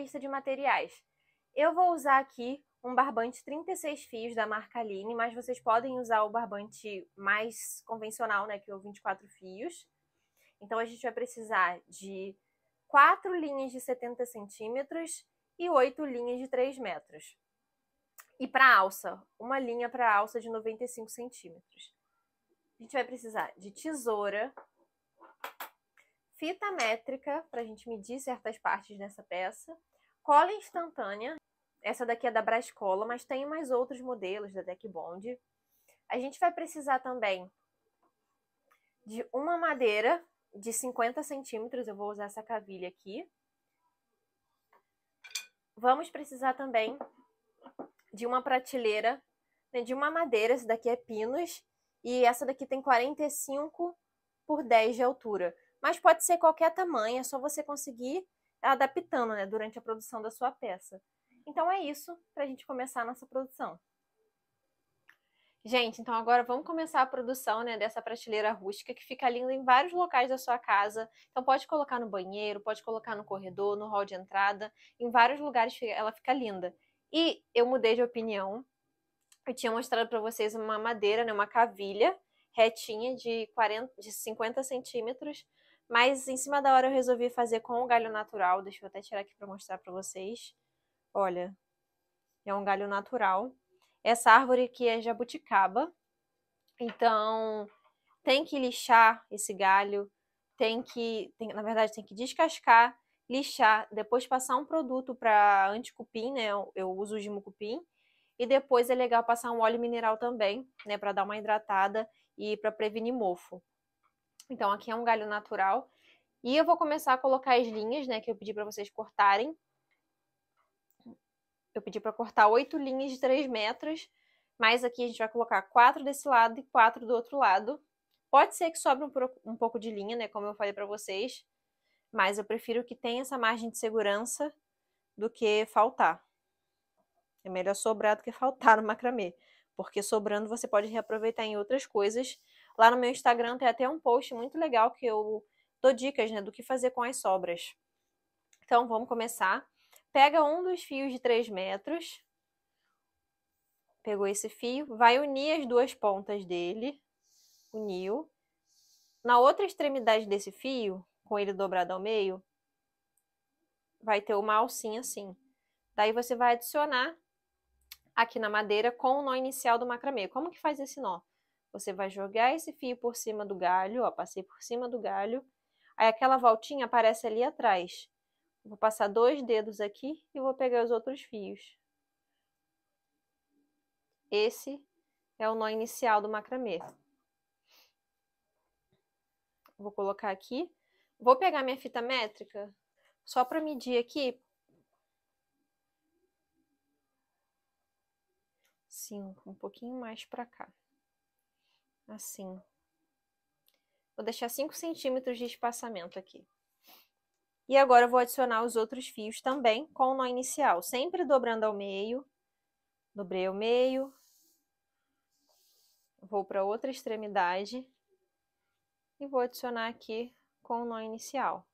lista de materiais. Eu vou usar aqui um barbante 36 fios da marca Aline, mas vocês podem usar o barbante mais convencional, né, que é o 24 fios. Então a gente vai precisar de quatro linhas de 70 centímetros e oito linhas de 3 metros. E para alça, uma linha para alça de 95 centímetros. A gente vai precisar de tesoura, fita métrica, para a gente medir certas partes dessa peça, cola instantânea, essa daqui é da Brascola, mas tem mais outros modelos da Deck Bond. A gente vai precisar também de uma madeira de 50 centímetros, eu vou usar essa cavilha aqui. Vamos precisar também de uma prateleira, né, de uma madeira, essa daqui é pinos, e essa daqui tem 45 por 10 de altura mas pode ser qualquer tamanho, é só você conseguir adaptando né, durante a produção da sua peça. Então é isso para a gente começar a nossa produção. Gente, então agora vamos começar a produção né, dessa prateleira rústica que fica linda em vários locais da sua casa. Então pode colocar no banheiro, pode colocar no corredor, no hall de entrada, em vários lugares ela fica linda. E eu mudei de opinião. Eu tinha mostrado para vocês uma madeira, né, uma cavilha retinha de, 40, de 50 centímetros, mas em cima da hora eu resolvi fazer com o galho natural. Deixa eu até tirar aqui para mostrar para vocês. Olha, é um galho natural. Essa árvore aqui é jabuticaba. Então, tem que lixar esse galho, tem que, tem, na verdade, tem que descascar, lixar, depois passar um produto para anticupim, né? Eu, eu uso o de E depois é legal passar um óleo mineral também, né, para dar uma hidratada e para prevenir mofo. Então aqui é um galho natural. E eu vou começar a colocar as linhas, né, que eu pedi para vocês cortarem. Eu pedi para cortar oito linhas de 3 metros, mas aqui a gente vai colocar quatro desse lado e quatro do outro lado. Pode ser que sobre um, pouco de linha, né, como eu falei para vocês, mas eu prefiro que tenha essa margem de segurança do que faltar. É melhor sobrar do que faltar no macramê, porque sobrando você pode reaproveitar em outras coisas Lá no meu Instagram tem até um post muito legal que eu dou dicas né, do que fazer com as sobras. Então vamos começar. Pega um dos fios de 3 metros, pegou esse fio, vai unir as duas pontas dele, uniu. Na outra extremidade desse fio, com ele dobrado ao meio, vai ter uma alcinha assim. Daí você vai adicionar aqui na madeira com o nó inicial do macramê. Como que faz esse nó? Você vai jogar esse fio por cima do galho, ó, passei por cima do galho. Aí aquela voltinha aparece ali atrás. Vou passar dois dedos aqui e vou pegar os outros fios. Esse é o nó inicial do macramê. Vou colocar aqui. Vou pegar minha fita métrica só para medir aqui. Cinco, um pouquinho mais para cá assim. Vou deixar 5 centímetros de espaçamento aqui. E agora eu vou adicionar os outros fios também com o nó inicial, sempre dobrando ao meio. Dobrei ao meio. Vou para outra extremidade. E vou adicionar aqui com o nó inicial.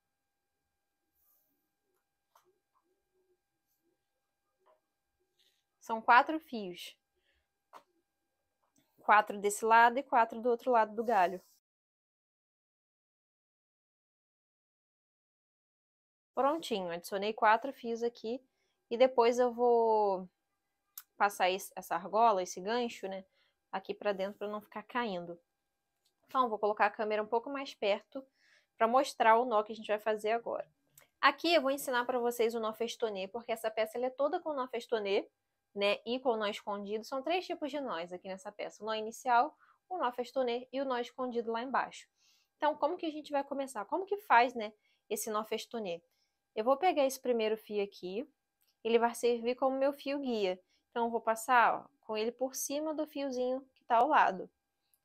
São quatro fios quatro desse lado e quatro do outro lado do galho. Prontinho, adicionei quatro fios aqui e depois eu vou passar esse, essa argola, esse gancho, né, aqui para dentro para não ficar caindo. Então, vou colocar a câmera um pouco mais perto para mostrar o nó que a gente vai fazer agora. Aqui eu vou ensinar para vocês o nó festonê, porque essa peça é toda com nó festonê, né, e com o nó escondido, são três tipos de nós aqui nessa peça: o nó inicial, o nó festonê e o nó escondido lá embaixo. Então, como que a gente vai começar? Como que faz, né, esse nó festonê? Eu vou pegar esse primeiro fio aqui, ele vai servir como meu fio guia. Então, eu vou passar ó, com ele por cima do fiozinho que está ao lado.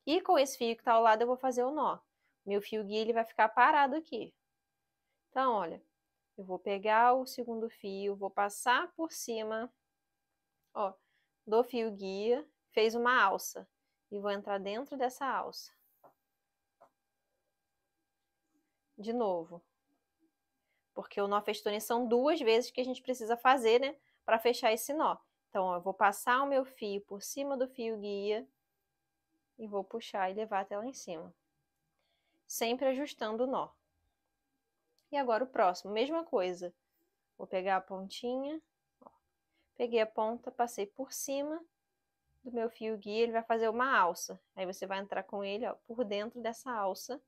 E com esse fio que está ao lado, eu vou fazer o nó. Meu fio guia, ele vai ficar parado aqui. Então, olha, eu vou pegar o segundo fio, vou passar por cima Ó, do fio guia, fez uma alça e vou entrar dentro dessa alça. De novo. Porque o nó festone são duas vezes que a gente precisa fazer, né? Para fechar esse nó. Então, ó, eu vou passar o meu fio por cima do fio guia e vou puxar e levar até lá em cima. Sempre ajustando o nó. E agora o próximo, mesma coisa. Vou pegar a pontinha peguei a ponta, passei por cima do meu fio guia, ele vai fazer uma alça. Aí você vai entrar com ele, ó, por dentro dessa alça.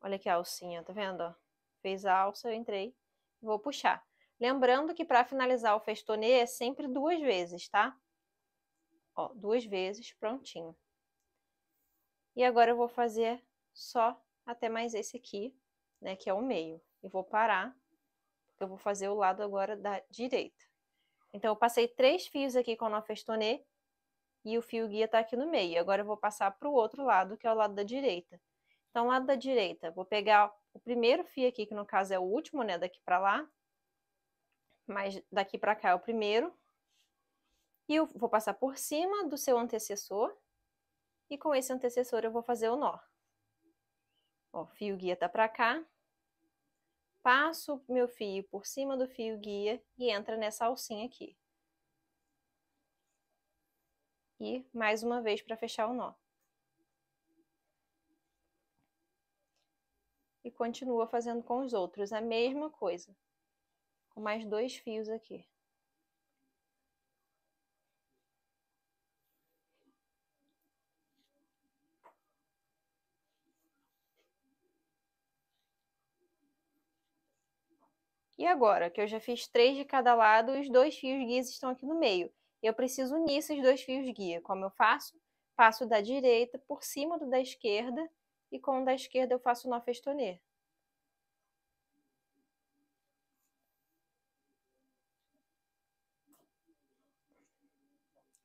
Olha que alcinha, tá vendo, ó? Fez a alça, eu entrei, vou puxar. Lembrando que para finalizar o festonê é sempre duas vezes, tá? Ó, duas vezes, prontinho. E agora eu vou fazer só até mais esse aqui, né, que é o meio. E vou parar, porque eu vou fazer o lado agora da direita. Então, eu passei três fios aqui com o nó festonê e o fio guia está aqui no meio. Agora, eu vou passar para o outro lado, que é o lado da direita. Então, lado da direita, vou pegar o primeiro fio aqui, que no caso é o último, né, daqui para lá. Mas daqui para cá é o primeiro. E eu vou passar por cima do seu antecessor. E com esse antecessor eu vou fazer o nó. Ó, o fio guia tá para cá, passo meu fio por cima do fio guia e entra nessa alcinha aqui. E mais uma vez para fechar o nó. E continua fazendo com os outros a mesma coisa, com mais dois fios aqui. E agora que eu já fiz três de cada lado, os dois fios guias estão aqui no meio. eu preciso unir esses dois fios guia. Como eu faço? Passo da direita por cima do da esquerda e com o da esquerda eu faço o nó festonê.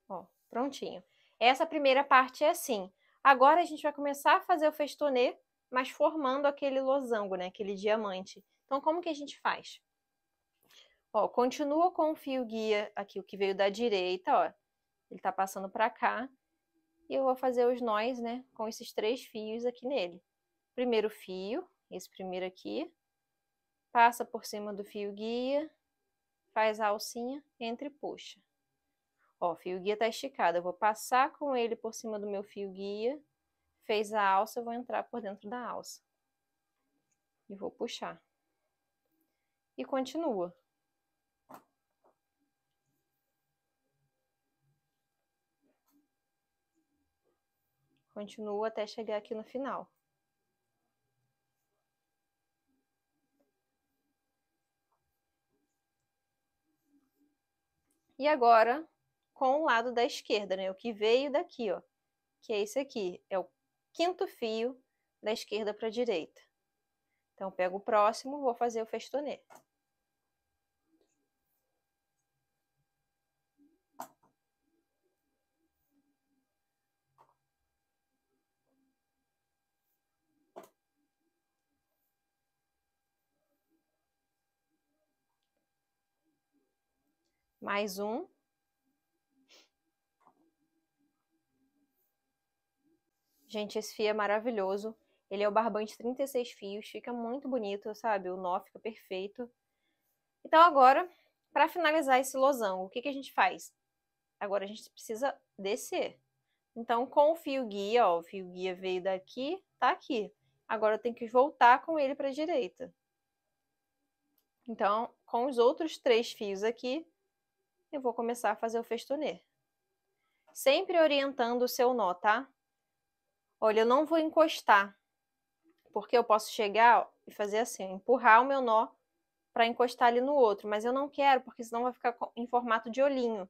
Ó, prontinho. Essa primeira parte é assim. Agora a gente vai começar a fazer o festonê, mas formando aquele losango, né? Aquele diamante. Então, como que a gente faz? Ó, continua com o fio guia aqui, o que veio da direita, ó. Ele tá passando pra cá. E eu vou fazer os nós, né, com esses três fios aqui nele. Primeiro fio, esse primeiro aqui. Passa por cima do fio guia. Faz a alcinha, entra e puxa. Ó, o fio guia tá esticado. Eu vou passar com ele por cima do meu fio guia. Fez a alça, eu vou entrar por dentro da alça. E vou puxar. E continua. Continuo até chegar aqui no final. E agora, com o lado da esquerda, né? O que veio daqui, ó. Que é esse aqui. É o quinto fio da esquerda para a direita. Então, pego o próximo, vou fazer o festonê. mais um. Gente, esse fio é maravilhoso. Ele é o barbante 36 fios, fica muito bonito, sabe? O nó fica perfeito. Então agora, para finalizar esse losango, o que, que a gente faz? Agora a gente precisa descer. Então com o fio guia, ó, o fio guia veio daqui, tá aqui. Agora eu tenho que voltar com ele para a direita. Então, com os outros três fios aqui, eu vou começar a fazer o festonê. Sempre orientando o seu nó, tá? Olha, eu não vou encostar, porque eu posso chegar e fazer assim, empurrar o meu nó para encostar ali no outro, mas eu não quero, porque senão vai ficar em formato de olhinho.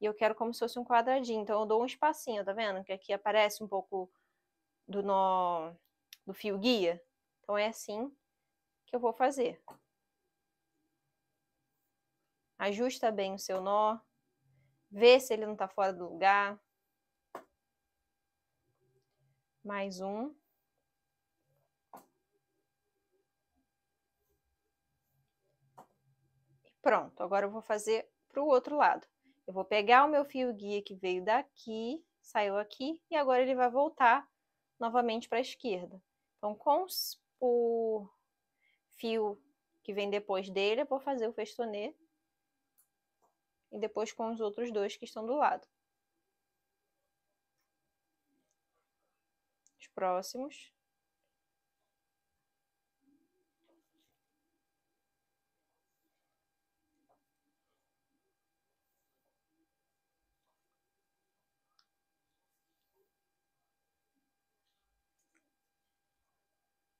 E eu quero como se fosse um quadradinho, então eu dou um espacinho, tá vendo? Que aqui aparece um pouco do nó do fio guia. Então é assim que eu vou fazer ajusta bem o seu nó, vê se ele não está fora do lugar. Mais um. Pronto, agora eu vou fazer para o outro lado. Eu vou pegar o meu fio guia que veio daqui, saiu aqui, e agora ele vai voltar novamente para a esquerda. Então, com o fio que vem depois dele, eu vou fazer o festonê e depois com os outros dois que estão do lado. Os próximos.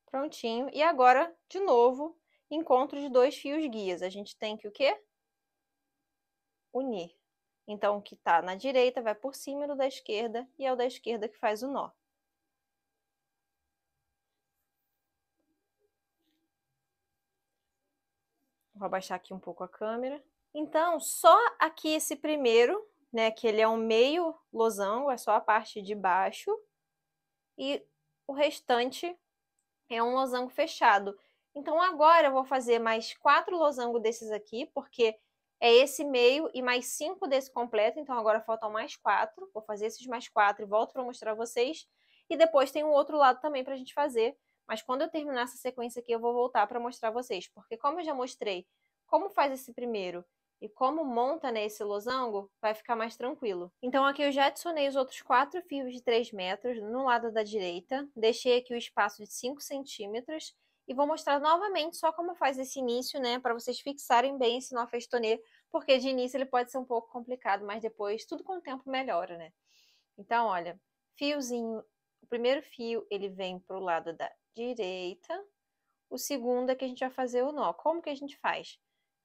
Prontinho. E agora, de novo, encontro de dois fios guias. A gente tem que o quê? unir. Então, o que está na direita vai por cima do da esquerda e é o da esquerda que faz o nó. Vou abaixar aqui um pouco a câmera. Então, só aqui esse primeiro, né, que ele é um meio losango, é só a parte de baixo, e o restante é um losango fechado. Então, agora eu vou fazer mais quatro losangos desses aqui, porque é esse meio e mais cinco desse completo, então agora faltam mais quatro. Vou fazer esses mais quatro e volto para mostrar vocês. E depois tem um outro lado também para a gente fazer, mas quando eu terminar essa sequência aqui, eu vou voltar para mostrar vocês, porque como eu já mostrei como faz esse primeiro e como monta né, esse losango, vai ficar mais tranquilo. Então aqui eu já adicionei os outros quatro fios de 3 metros no lado da direita, deixei aqui o espaço de 5 centímetros e vou mostrar novamente só como faz esse início, né, para vocês fixarem bem esse nó festonê, porque de início ele pode ser um pouco complicado, mas depois tudo com o tempo melhora, né? Então, olha, fiozinho, o primeiro fio ele vem para o lado da direita, o segundo é que a gente vai fazer o nó. Como que a gente faz?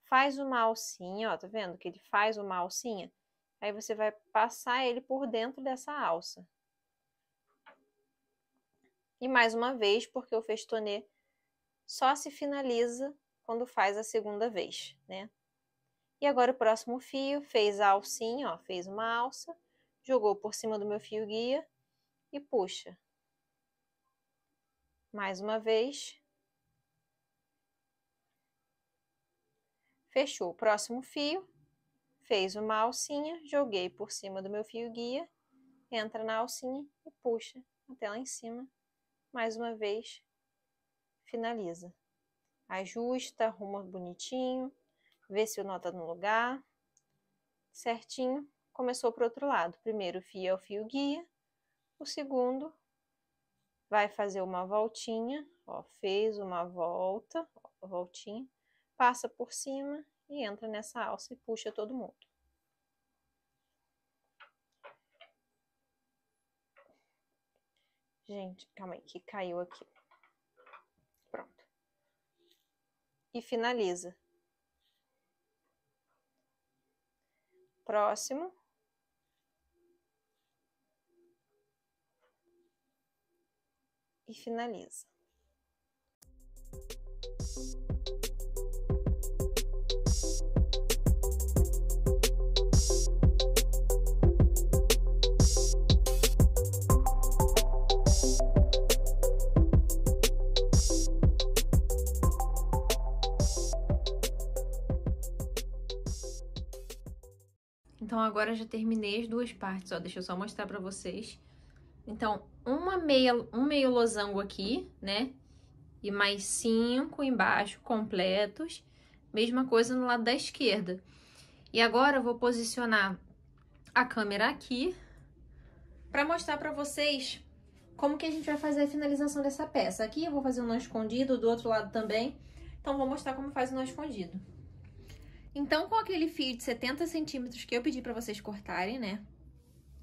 Faz uma alcinha, ó, tá vendo que ele faz uma alcinha? Aí você vai passar ele por dentro dessa alça. E mais uma vez, porque o festonê só se finaliza quando faz a segunda vez, né? E agora o próximo fio fez a alcinha, ó, fez uma alça, jogou por cima do meu fio guia e puxa. Mais uma vez. Fechou o próximo fio, fez uma alcinha, joguei por cima do meu fio guia, entra na alcinha e puxa até lá em cima. Mais uma vez, finaliza. Ajusta, arruma bonitinho, vê se o nó tá no lugar, certinho. Começou pro outro lado. Primeiro fio é o fio guia, o segundo vai fazer uma voltinha, ó, fez uma volta, ó, voltinha, passa por cima e entra nessa alça e puxa todo mundo. Gente, calma aí, que caiu aqui. e finaliza. Próximo. E finaliza. Então agora já terminei as duas partes, ó, deixa eu só mostrar pra vocês. Então, uma meia, um meio losango aqui, né? E mais cinco embaixo, completos. Mesma coisa no lado da esquerda. E agora eu vou posicionar a câmera aqui para mostrar para vocês como que a gente vai fazer a finalização dessa peça. Aqui eu vou fazer um nó escondido, do outro lado também. Então, vou mostrar como faz o nó escondido. Então, com aquele fio de 70 centímetros que eu pedi para vocês cortarem, né?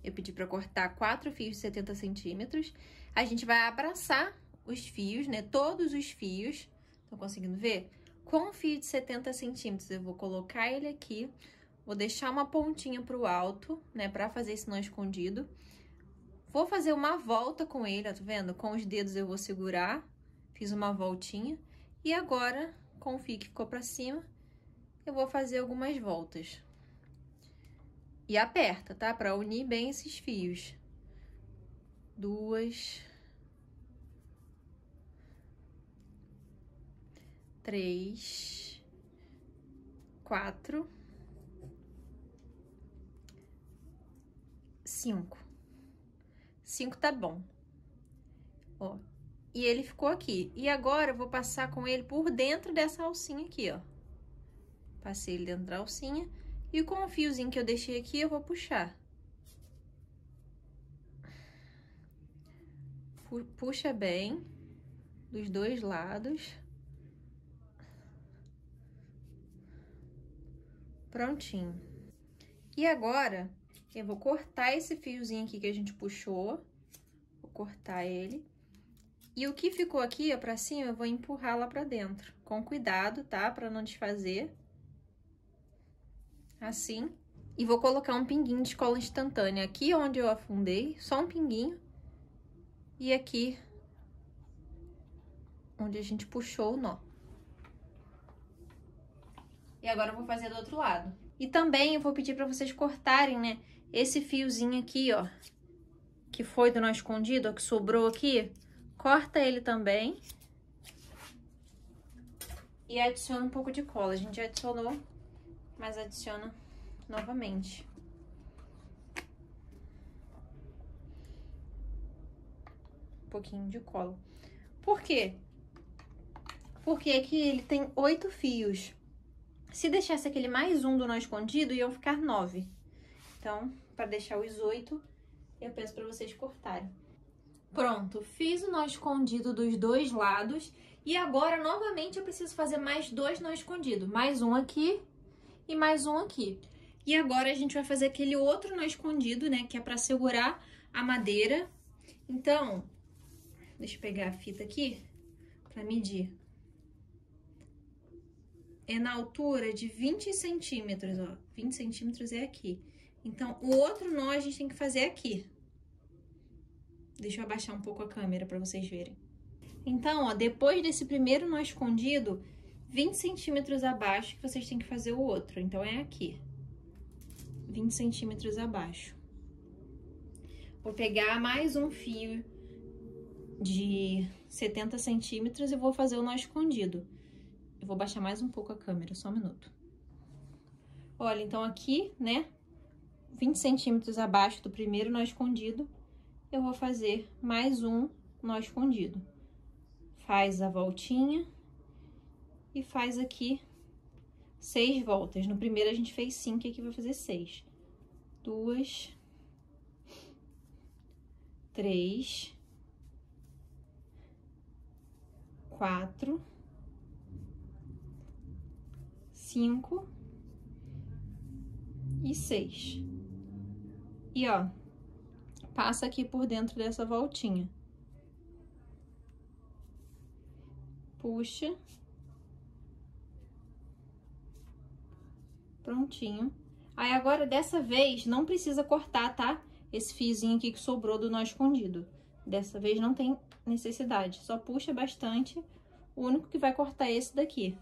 Eu pedi para cortar quatro fios de 70 centímetros. A gente vai abraçar os fios, né? Todos os fios. Estão conseguindo ver? Com o fio de 70 centímetros, eu vou colocar ele aqui. Vou deixar uma pontinha para o alto, né? Para fazer esse nó escondido. Vou fazer uma volta com ele, ó, tá vendo? Com os dedos eu vou segurar. Fiz uma voltinha. E agora, com o fio que ficou para cima, eu vou fazer algumas voltas. E aperta, tá? Para unir bem esses fios. Duas. Três. Quatro. Cinco. Cinco tá bom. Ó. E ele ficou aqui. E agora eu vou passar com ele por dentro dessa alcinha aqui, ó. Passei ele dentro da alcinha. E com o fiozinho que eu deixei aqui, eu vou puxar. Puxa bem dos dois lados. Prontinho. E agora, eu vou cortar esse fiozinho aqui que a gente puxou. Vou cortar ele. E o que ficou aqui, ó, pra cima, eu vou empurrar lá pra dentro. Com cuidado, tá? Pra não desfazer assim. E vou colocar um pinguinho de cola instantânea aqui onde eu afundei, só um pinguinho. E aqui onde a gente puxou o nó. E agora eu vou fazer do outro lado. E também eu vou pedir para vocês cortarem, né, esse fiozinho aqui, ó, que foi do nó escondido, ó, que sobrou aqui, corta ele também e adiciona um pouco de cola. A gente adicionou mas adiciona novamente. Um pouquinho de cola. Por quê? Porque aqui ele tem oito fios. Se deixasse aquele mais um do nó escondido, iam ficar nove. Então, para deixar os oito, eu peço para vocês cortarem. Pronto, fiz o nó escondido dos dois lados. E agora, novamente, eu preciso fazer mais dois nó escondido. Mais um aqui e mais um aqui. E agora a gente vai fazer aquele outro nó escondido, né, que é para segurar a madeira. Então, deixa eu pegar a fita aqui para medir. É na altura de 20 centímetros, ó. 20 centímetros é aqui. Então, o outro nó a gente tem que fazer aqui. Deixa eu abaixar um pouco a câmera para vocês verem. Então, ó, depois desse primeiro nó escondido, 20 centímetros abaixo que vocês têm que fazer o outro. Então, é aqui. 20 centímetros abaixo. Vou pegar mais um fio de 70 centímetros e vou fazer o nó escondido. Eu vou baixar mais um pouco a câmera, só um minuto. Olha, então aqui, né, 20 centímetros abaixo do primeiro nó escondido, eu vou fazer mais um nó escondido. Faz a voltinha e faz aqui seis voltas. No primeiro a gente fez cinco, aqui vai fazer seis. Duas, três, quatro, cinco e seis. E ó, passa aqui por dentro dessa voltinha. Puxa. Prontinho. Aí agora, dessa vez, não precisa cortar, tá? Esse fiozinho aqui que sobrou do nó escondido. Dessa vez não tem necessidade, só puxa bastante. O único que vai cortar é esse daqui.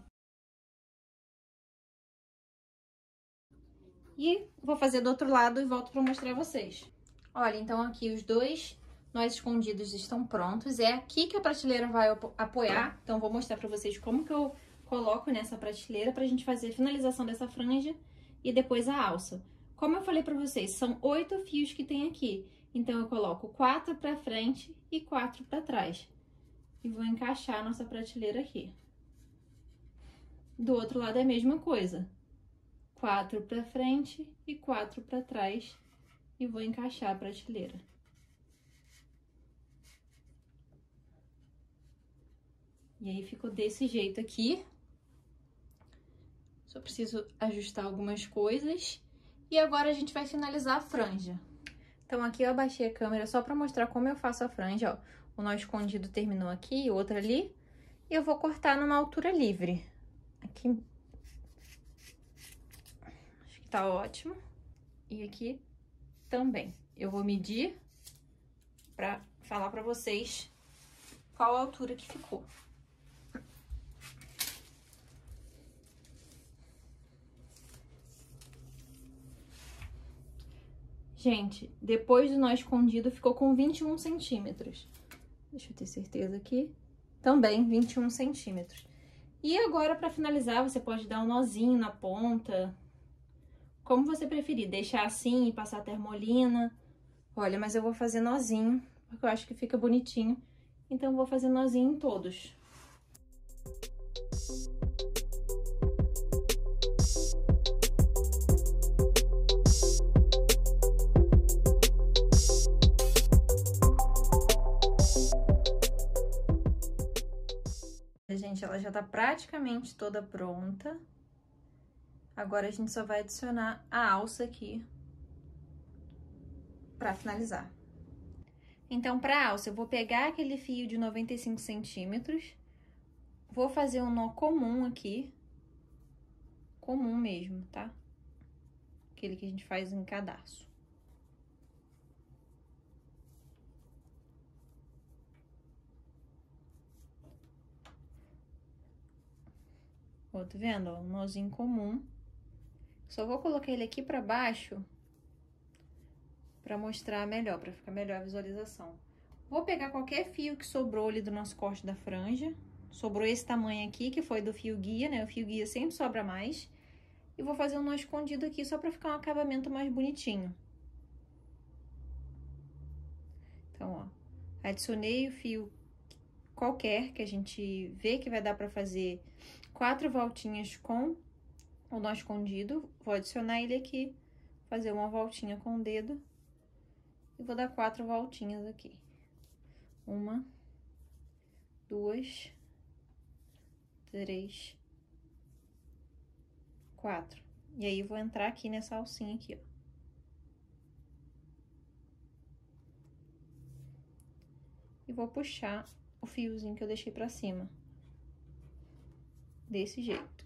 E vou fazer do outro lado e volto para mostrar a vocês. Olha, então aqui os dois nós escondidos estão prontos. É aqui que a prateleira vai apoiar. Então, vou mostrar para vocês como que eu coloco nessa prateleira para a gente fazer a finalização dessa franja e depois a alça. Como eu falei para vocês, são oito fios que tem aqui, então eu coloco quatro para frente e quatro para trás. E vou encaixar a nossa prateleira aqui. Do outro lado é a mesma coisa. Quatro para frente e quatro para trás e vou encaixar a prateleira. E aí ficou desse jeito aqui. Só preciso ajustar algumas coisas. E agora a gente vai finalizar a franja. Então aqui eu abaixei a câmera só pra mostrar como eu faço a franja, ó. O nó escondido terminou aqui, o outro ali. E eu vou cortar numa altura livre. Aqui. Acho que tá ótimo. E aqui também. Eu vou medir pra falar pra vocês qual a altura que ficou. Gente, depois do nó escondido ficou com 21 centímetros. Deixa eu ter certeza aqui. Também 21 centímetros. E agora, para finalizar, você pode dar um nozinho na ponta, como você preferir, deixar assim e passar termolina. Olha, mas eu vou fazer nozinho, porque eu acho que fica bonitinho. Então, vou fazer nozinho em todos. Gente, ela já tá praticamente toda pronta. Agora a gente só vai adicionar a alça aqui para finalizar. Então, para alça, eu vou pegar aquele fio de 95 centímetros, vou fazer um nó comum aqui, comum mesmo, tá? Aquele que a gente faz em cadarço. Ó, tá vendo? Ó, um nozinho comum. Só vou colocar ele aqui pra baixo pra mostrar melhor, pra ficar melhor a visualização. Vou pegar qualquer fio que sobrou ali do nosso corte da franja. Sobrou esse tamanho aqui, que foi do fio guia, né? O fio guia sempre sobra mais. E vou fazer um nó escondido aqui só pra ficar um acabamento mais bonitinho. Então, ó, adicionei o fio qualquer que a gente vê que vai dar pra fazer quatro voltinhas com o nó escondido, vou adicionar ele aqui, fazer uma voltinha com o dedo e vou dar quatro voltinhas aqui. Uma, duas, três, quatro. E aí, vou entrar aqui nessa alcinha aqui, ó. E vou puxar o fiozinho que eu deixei pra cima desse jeito.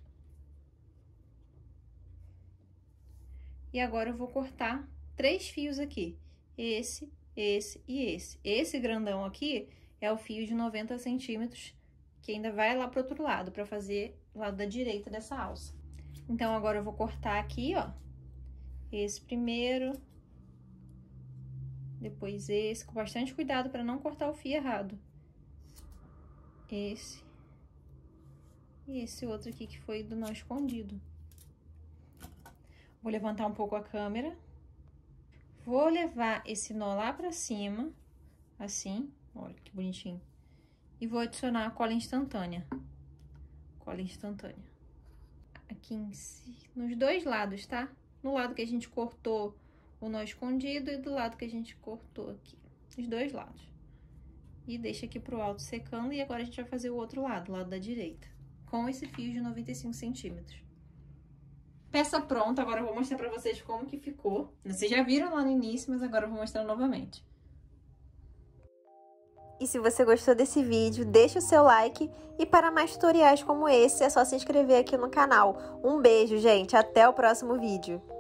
E agora eu vou cortar três fios aqui, esse, esse e esse. Esse grandão aqui é o fio de 90 centímetros, que ainda vai lá pro outro lado, para fazer o lado da direita dessa alça. Então, agora eu vou cortar aqui, ó, esse primeiro, depois esse, com bastante cuidado para não cortar o fio errado. Esse e esse outro aqui que foi do nó escondido. Vou levantar um pouco a câmera. Vou levar esse nó lá pra cima, assim, olha que bonitinho. E vou adicionar a cola instantânea. Cola instantânea. Aqui em si, nos dois lados, tá? No lado que a gente cortou o nó escondido e do lado que a gente cortou aqui. Os dois lados. E deixa aqui pro alto secando e agora a gente vai fazer o outro lado, o lado da direita com esse fio de 95 centímetros. Peça pronta, agora eu vou mostrar pra vocês como que ficou. Vocês já viram lá no início, mas agora eu vou mostrar novamente. E se você gostou desse vídeo, deixe o seu like e para mais tutoriais como esse é só se inscrever aqui no canal. Um beijo, gente, até o próximo vídeo.